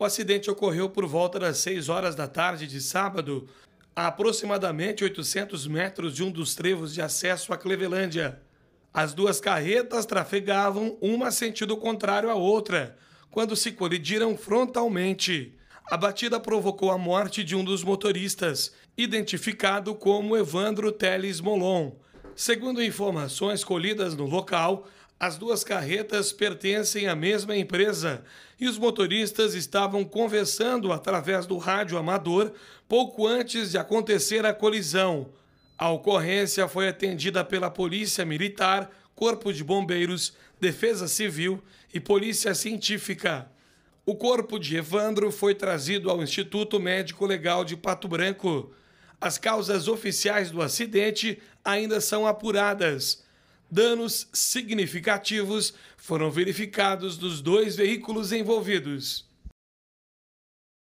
O acidente ocorreu por volta das 6 horas da tarde de sábado, a aproximadamente 800 metros de um dos trevos de acesso à Clevelândia. As duas carretas trafegavam uma sentido contrário à outra, quando se colidiram frontalmente. A batida provocou a morte de um dos motoristas, identificado como Evandro Teles Molon, Segundo informações colhidas no local, as duas carretas pertencem à mesma empresa e os motoristas estavam conversando através do rádio amador pouco antes de acontecer a colisão. A ocorrência foi atendida pela Polícia Militar, Corpo de Bombeiros, Defesa Civil e Polícia Científica. O corpo de Evandro foi trazido ao Instituto Médico Legal de Pato Branco. As causas oficiais do acidente ainda são apuradas. Danos significativos foram verificados nos dois veículos envolvidos.